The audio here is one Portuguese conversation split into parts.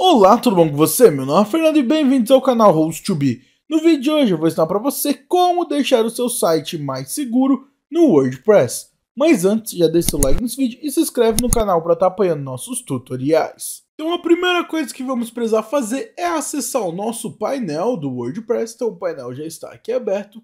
Olá, tudo bom com você? Meu nome é Fernando e bem-vindos ao canal host be No vídeo de hoje eu vou ensinar para você como deixar o seu site mais seguro no WordPress. Mas antes, já deixa o like nesse vídeo e se inscreve no canal para estar tá apoiando nossos tutoriais. Então a primeira coisa que vamos precisar fazer é acessar o nosso painel do WordPress, então o painel já está aqui aberto.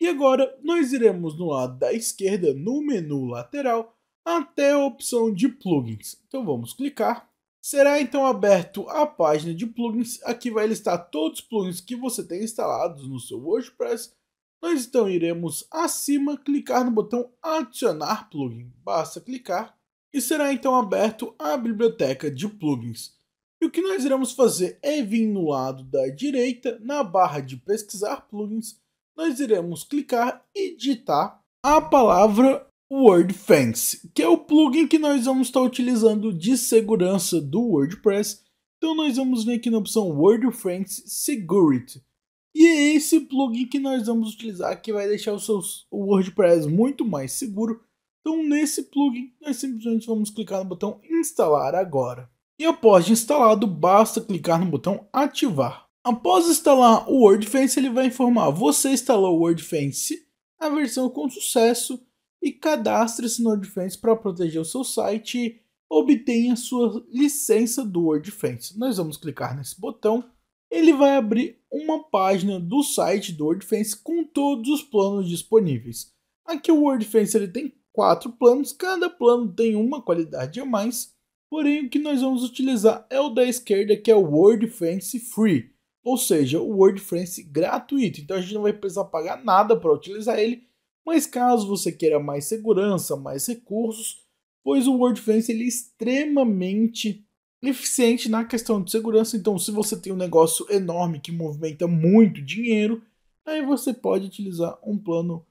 E agora nós iremos no lado da esquerda, no menu lateral, até a opção de plugins. Então vamos clicar Será então aberto a página de plugins, aqui vai listar todos os plugins que você tem instalados no seu WordPress. Nós então iremos acima clicar no botão adicionar plugin, basta clicar e será então aberto a biblioteca de plugins. E o que nós iremos fazer é vir no lado da direita, na barra de pesquisar plugins, nós iremos clicar e digitar a palavra WordFence, que é o plugin que nós vamos estar utilizando de segurança do WordPress. Então nós vamos vir aqui na opção WordFence Security. E é esse plugin que nós vamos utilizar que vai deixar o seu WordPress muito mais seguro. Então nesse plugin nós simplesmente vamos clicar no botão instalar agora. E após instalado, basta clicar no botão ativar. Após instalar o WordFence, ele vai informar você instalou o WordFence, a versão com sucesso e cadastre-se no WordFence para proteger o seu site. Obtenha sua licença do WordFence. Nós vamos clicar nesse botão. Ele vai abrir uma página do site do WordFence com todos os planos disponíveis. Aqui o WordFence ele tem quatro planos, cada plano tem uma qualidade a mais. Porém, o que nós vamos utilizar é o da esquerda, que é o WordFence Free, ou seja, o WordFence gratuito. Então a gente não vai precisar pagar nada para utilizar ele mas caso você queira mais segurança, mais recursos, pois o WordFence ele é extremamente eficiente na questão de segurança. Então, se você tem um negócio enorme que movimenta muito dinheiro, aí você pode utilizar um plano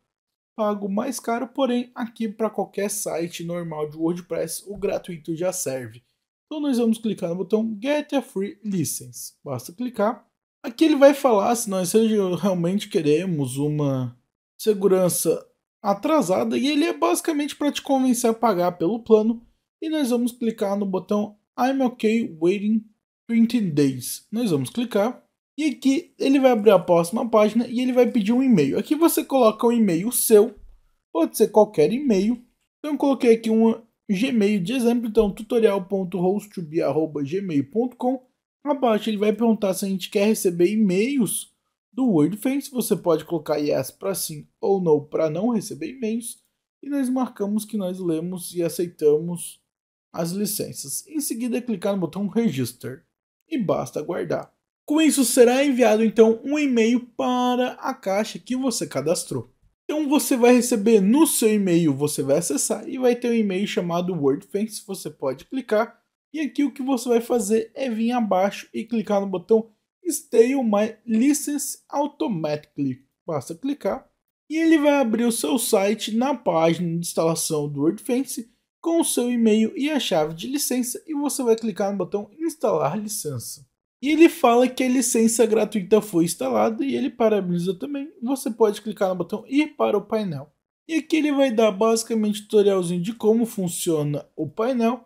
pago mais caro, porém aqui para qualquer site normal de WordPress, o gratuito já serve. Então nós vamos clicar no botão Get a Free License. Basta clicar. Aqui ele vai falar se nós realmente queremos uma segurança atrasada e ele é basicamente para te convencer a pagar pelo plano. E nós vamos clicar no botão I'm OK Waiting 20 Days. Nós vamos clicar e aqui ele vai abrir a próxima página e ele vai pedir um e-mail. Aqui você coloca um e-mail seu, pode ser qualquer e-mail. Então eu coloquei aqui um Gmail de exemplo, então tutorial.hosttobe.gmail.com. Abaixo ele vai perguntar se a gente quer receber e-mails do WordFence você pode colocar yes para sim ou no para não receber e-mails e nós marcamos que nós lemos e aceitamos as licenças. Em seguida, é clicar no botão Register e basta guardar. Com isso, será enviado então um e-mail para a caixa que você cadastrou. Então você vai receber no seu e-mail, você vai acessar e vai ter um e-mail chamado WordFence, você pode clicar. E aqui o que você vai fazer é vir abaixo e clicar no botão Stay My License Automatically. Basta clicar e ele vai abrir o seu site na página de instalação do WordFence com o seu e-mail e a chave de licença e você vai clicar no botão instalar licença. E ele fala que a licença gratuita foi instalada e ele parabeniza também. Você pode clicar no botão ir para o painel. E aqui ele vai dar basicamente um tutorialzinho de como funciona o painel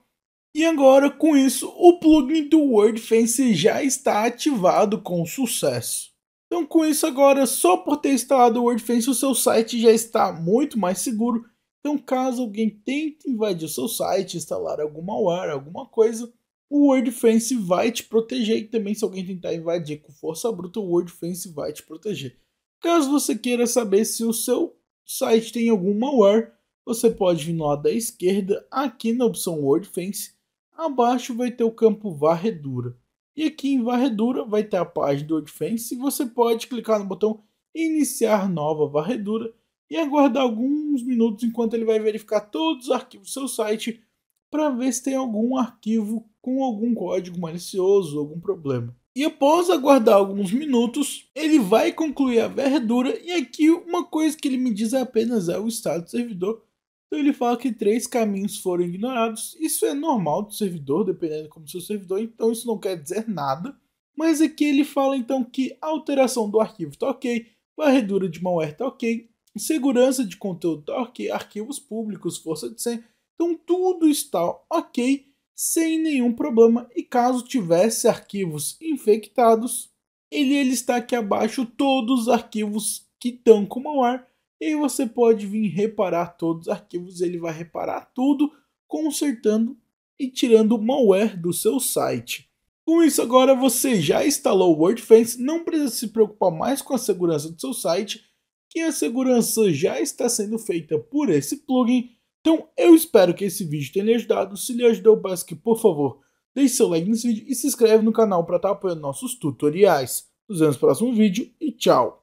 e agora, com isso, o plugin do WordFence já está ativado com sucesso. Então, com isso agora, só por ter instalado o WordFence, o seu site já está muito mais seguro. Então, caso alguém tente invadir o seu site, instalar alguma malware, alguma coisa, o WordFence vai te proteger. E também, se alguém tentar invadir com força bruta, o WordFence vai te proteger. Caso você queira saber se o seu site tem algum malware, você pode vir no lado da esquerda, aqui na opção WordFence, Abaixo vai ter o campo varredura. E aqui em varredura vai ter a página do defense e você pode clicar no botão iniciar nova varredura e aguardar alguns minutos enquanto ele vai verificar todos os arquivos do seu site para ver se tem algum arquivo com algum código malicioso, algum problema. E após aguardar alguns minutos, ele vai concluir a varredura e aqui uma coisa que ele me diz é apenas é o estado do servidor, então ele fala que três caminhos foram ignorados. Isso é normal do servidor, dependendo como seu servidor, então isso não quer dizer nada. Mas aqui ele fala então que a alteração do arquivo está ok, varredura de malware está ok, segurança de conteúdo está ok, arquivos públicos, força de senha. Então tudo está ok, sem nenhum problema. E caso tivesse arquivos infectados, ele, ele está aqui abaixo todos os arquivos que estão com malware e você pode vir reparar todos os arquivos, ele vai reparar tudo, consertando e tirando o malware do seu site. Com isso agora você já instalou o WordFence, não precisa se preocupar mais com a segurança do seu site, que a segurança já está sendo feita por esse plugin. Então eu espero que esse vídeo tenha lhe ajudado, se lhe ajudou peço que por favor deixe seu like nesse vídeo e se inscreve no canal para estar apoiando nossos tutoriais. Nos vemos no próximo vídeo e tchau!